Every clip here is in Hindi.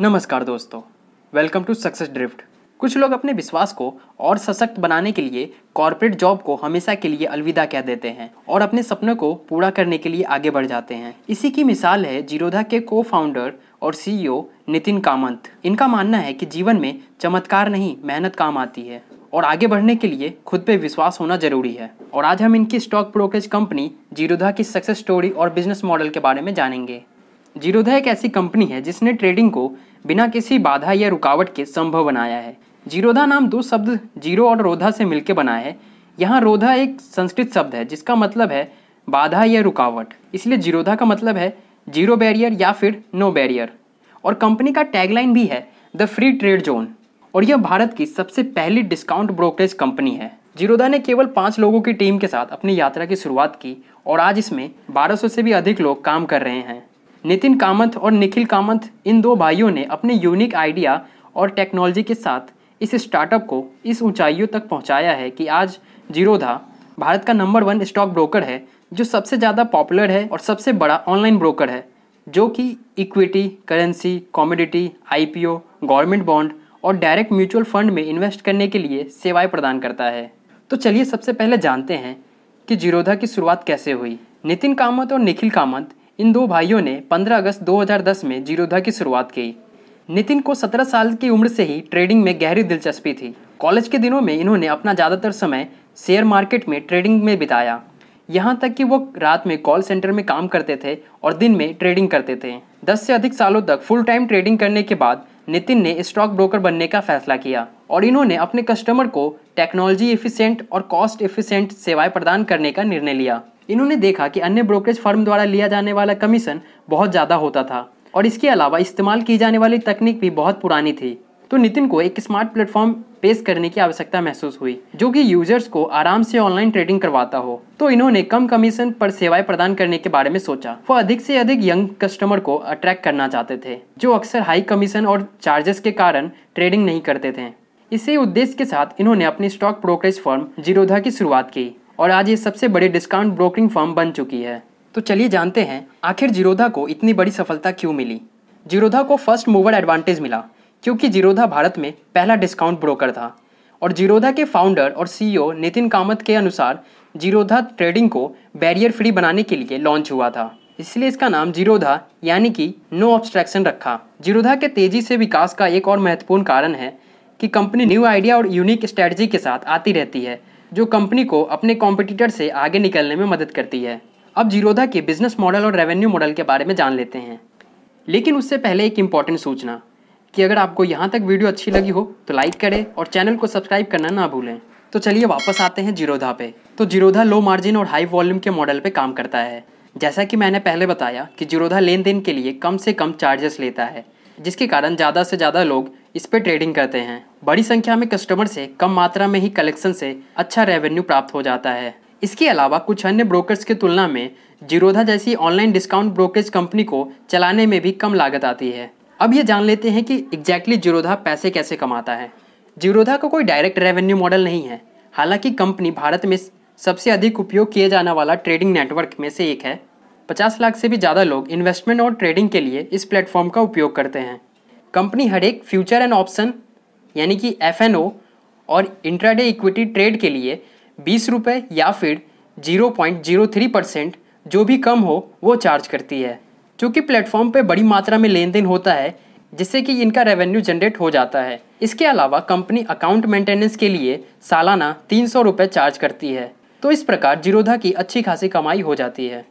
नमस्कार दोस्तों वेलकम टू सक्सेस ड्रिफ्ट कुछ लोग अपने विश्वास को और सशक्त बनाने के लिए कॉरपोरेट जॉब को हमेशा के लिए अलविदा कह देते हैं और अपने सपनों को पूरा करने के लिए आगे बढ़ जाते हैं इसी की मिसाल है जीरोधा के को फाउंडर और सीईओ नितिन कामंत इनका मानना है कि जीवन में चमत्कार नहीं मेहनत काम आती है और आगे बढ़ने के लिए खुद पे विश्वास होना जरूरी है और आज हम इनकी स्टॉक ब्रोकरेज कंपनी जीरोधा की सक्सेस स्टोरी और बिजनेस मॉडल के बारे में जानेंगे जीरोधा एक ऐसी कंपनी है जिसने ट्रेडिंग को बिना किसी बाधा या रुकावट के संभव बनाया है जीरोधा नाम दो शब्द जीरो और रोधा से मिलकर बना है यहाँ रोधा एक संस्कृत शब्द है जिसका मतलब है बाधा या रुकावट इसलिए जीरोधा का मतलब है जीरो बैरियर या फिर नो बैरियर और कंपनी का टैगलाइन भी है द फ्री ट्रेड जोन और यह भारत की सबसे पहली डिस्काउंट ब्रोकरेज कंपनी है जीरोधा ने केवल पाँच लोगों की टीम के साथ अपनी यात्रा की शुरुआत की और आज इसमें 1200 से भी अधिक लोग काम कर रहे हैं नितिन कामत और निखिल कामत इन दो भाइयों ने अपने यूनिक आइडिया और टेक्नोलॉजी के साथ इस स्टार्टअप को इस ऊंचाइयों तक पहुंचाया है कि आज जीरोधा भारत का नंबर वन स्टॉक ब्रोकर है जो सबसे ज़्यादा पॉपुलर है और सबसे बड़ा ऑनलाइन ब्रोकर है जो कि equity currency commodity IPO government bond और डायरेक्ट म्यूचुअल फंड में इन्वेस्ट करने के लिए सेवाएं प्रदान करता है तो चलिए सबसे पहले जानते हैं कि जीरोधा की शुरुआत कैसे हुई नितिन कामत और निखिल कामत इन दो भाइयों ने 15 अगस्त 2010 में जीरोधा की शुरुआत की नितिन को 17 साल की उम्र से ही ट्रेडिंग में गहरी दिलचस्पी थी कॉलेज के दिनों में इन्होंने अपना ज़्यादातर समय शेयर मार्केट में ट्रेडिंग में बिताया यहाँ तक कि वो रात में कॉल सेंटर में काम करते थे और दिन में ट्रेडिंग करते थे दस से अधिक सालों तक फुल टाइम ट्रेडिंग करने के बाद नितिन ने स्टॉक ब्रोकर बनने का फैसला किया और इन्होंने अपने कस्टमर को टेक्नोलॉजी एफिशिएंट और कॉस्ट एफिशिएंट सेवाएं प्रदान करने का निर्णय लिया इन्होंने देखा कि अन्य ब्रोकरेज फर्म द्वारा लिया जाने वाला कमीशन बहुत ज़्यादा होता था और इसके अलावा इस्तेमाल की जाने वाली तकनीक भी बहुत पुरानी थी तो नितिन को एक स्मार्ट प्लेटफॉर्म पेश करने की आवश्यकता महसूस हुई जो कि यूजर्स को आराम से ऑनलाइन ट्रेडिंग करवाता हो तो इन्होंने कम कमीशन पर सेवाएं प्रदान करने के बारे में सोचा वो अधिक से अधिक यंग कस्टमर को अट्रैक्ट करना चाहते थे जो अक्सर हाई कमीशन और चार्जेस के कारण ट्रेडिंग नहीं करते थे इसी उद्देश्य के साथ इन्होंने अपनी स्टॉक ब्रोकरेज फर्म जीरोधा की शुरुआत की और आज ये सबसे बड़े डिस्काउंट ब्रोकरिंग फर्म बन चुकी है तो चलिए जानते हैं आखिर जीरोधा को इतनी बड़ी सफलता क्यों मिली जीरोधा को फर्स्ट मूवर एडवांटेज मिला क्योंकि जीरोधा भारत में पहला डिस्काउंट ब्रोकर था और जीरोधा के फाउंडर और सीईओ e नितिन कामत के अनुसार जीरोधा ट्रेडिंग को बैरियर फ्री बनाने के लिए लॉन्च हुआ था इसलिए इसका नाम जीरोधा यानी कि नो ऑब्स्ट्रैक्शन रखा जीरोधा के तेजी से विकास का एक और महत्वपूर्ण कारण है कि कंपनी न्यू आइडिया और यूनिक स्ट्रैटेजी के साथ आती रहती है जो कंपनी को अपने कॉम्पिटिटर से आगे निकलने में मदद करती है अब जीरोधा के बिजनेस मॉडल और रेवेन्यू मॉडल के बारे में जान लेते हैं लेकिन उससे पहले एक इम्पॉर्टेंट सूचना कि अगर आपको यहाँ तक वीडियो अच्छी लगी हो तो लाइक करें और चैनल को सब्सक्राइब करना ना भूलें तो चलिए वापस आते हैं जीरोधा पे तो जीरोधा लो मार्जिन और हाई वॉल्यूम के मॉडल पे काम करता है जैसा कि मैंने पहले बताया कि जीरोधा लेन देन के लिए कम से कम चार्जेस लेता है जिसके कारण ज़्यादा से ज़्यादा लोग इस पर ट्रेडिंग करते हैं बड़ी संख्या में कस्टमर से कम मात्रा में ही कलेक्शन से अच्छा रेवेन्यू प्राप्त हो जाता है इसके अलावा कुछ अन्य ब्रोकर्स की तुलना में जीरोधा जैसी ऑनलाइन डिस्काउंट ब्रोकरेज कंपनी को चलाने में भी कम लागत आती है अब ये जान लेते हैं कि एग्जैक्टली जीरोधा पैसे कैसे कमाता है जीरोधा का कोई डायरेक्ट रेवेन्यू मॉडल नहीं है हालांकि कंपनी भारत में सबसे अधिक उपयोग किए जाने वाला ट्रेडिंग नेटवर्क में से एक है पचास लाख से भी ज़्यादा लोग इन्वेस्टमेंट और ट्रेडिंग के लिए इस प्लेटफॉर्म का उपयोग करते हैं कंपनी हर एक फ्यूचर एंड ऑप्शन यानी कि एफ और इंट्राडे इक्विटी ट्रेड के लिए बीस रुपये या फिर zero point zero three percent जो भी कम हो वो चार्ज करती है चूँकि प्लेटफॉर्म पे बड़ी मात्रा में लेन देन होता है जिससे कि इनका रेवेन्यू जनरेट हो जाता है इसके अलावा कंपनी अकाउंट मेंटेनेंस के लिए सालाना तीन सौ रुपये चार्ज करती है तो इस प्रकार जिरोधा की अच्छी खासी कमाई हो जाती है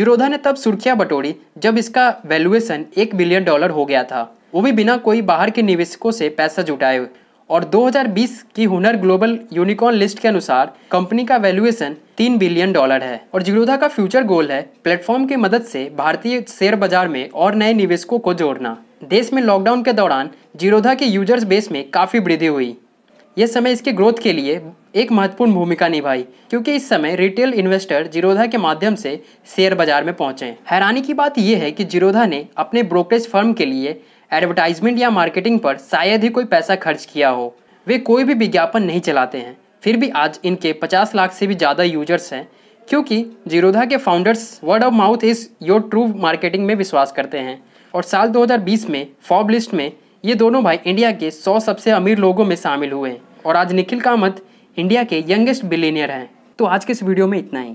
जिरोधा ने तब सुर्खियाँ बटोरी जब इसका वैल्यूएशन एक बिलियन डॉलर हो गया था वो भी बिना कोई बाहर के निवेशकों से पैसा जुटाए हुए और 2020 की हुनर ग्लोबल यूनिकॉर्न लिस्ट के अनुसार कंपनी का वैल्यूएशन तीन बिलियन डॉलर है और जिरोधा का फ्यूचर गोल है प्लेटफॉर्म की मदद से भारतीय शेयर बाजार में और नए निवेशकों को जोड़ना देश में लॉकडाउन के दौरान जिरोधा के यूजर्स बेस में काफ़ी वृद्धि हुई यह समय इसके ग्रोथ के लिए एक महत्वपूर्ण भूमिका निभाई क्योंकि इस समय रिटेल इन्वेस्टर जिरोधा के माध्यम से शेयर बाजार में पहुंचे हैरानी की बात यह है कि जिरोधा ने अपने ब्रोकरेज फर्म के लिए एडवर्टाइजमेंट या मार्केटिंग पर शायद ही कोई पैसा खर्च किया हो वे कोई भी विज्ञापन नहीं चलाते हैं फिर भी आज इनके 50 लाख से भी ज़्यादा यूजर्स हैं क्योंकि जीरोधा के founders word of mouth is your true marketing में विश्वास करते हैं और साल 2020 में फॉब लिस्ट में ये दोनों भाई इंडिया के 100 सबसे अमीर लोगों में शामिल हुए हैं और आज निखिल कामत इंडिया के यंगेस्ट बिलीनियर हैं तो आज के इस वीडियो में इतना ही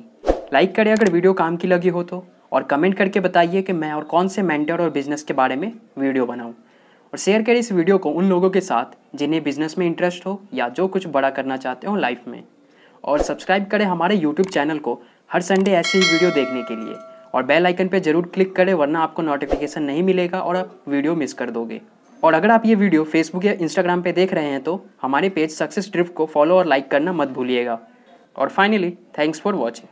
लाइक करें अगर वीडियो काम की लगी हो तो और कमेंट करके बताइए कि मैं और कौन से मेंटर और बिज़नेस के बारे में वीडियो बनाऊँ और शेयर करें इस वीडियो को उन लोगों के साथ जिन्हें बिज़नेस में इंटरेस्ट हो या जो कुछ बड़ा करना चाहते हो लाइफ में और सब्सक्राइब करें हमारे यूट्यूब चैनल को हर संडे ऐसी ही वीडियो देखने के लिए और बेल आइकन पर जरूर क्लिक करें वरना आपको नोटिफिकेशन नहीं मिलेगा और आप वीडियो मिस कर दोगे और अगर आप ये वीडियो फेसबुक या इंस्टाग्राम पे देख रहे हैं तो हमारे पेज सक्सेस ड्रिफ्ट को फॉलो और लाइक करना मत भूलिएगा और फाइनली थैंक्स फॉर वॉचिंग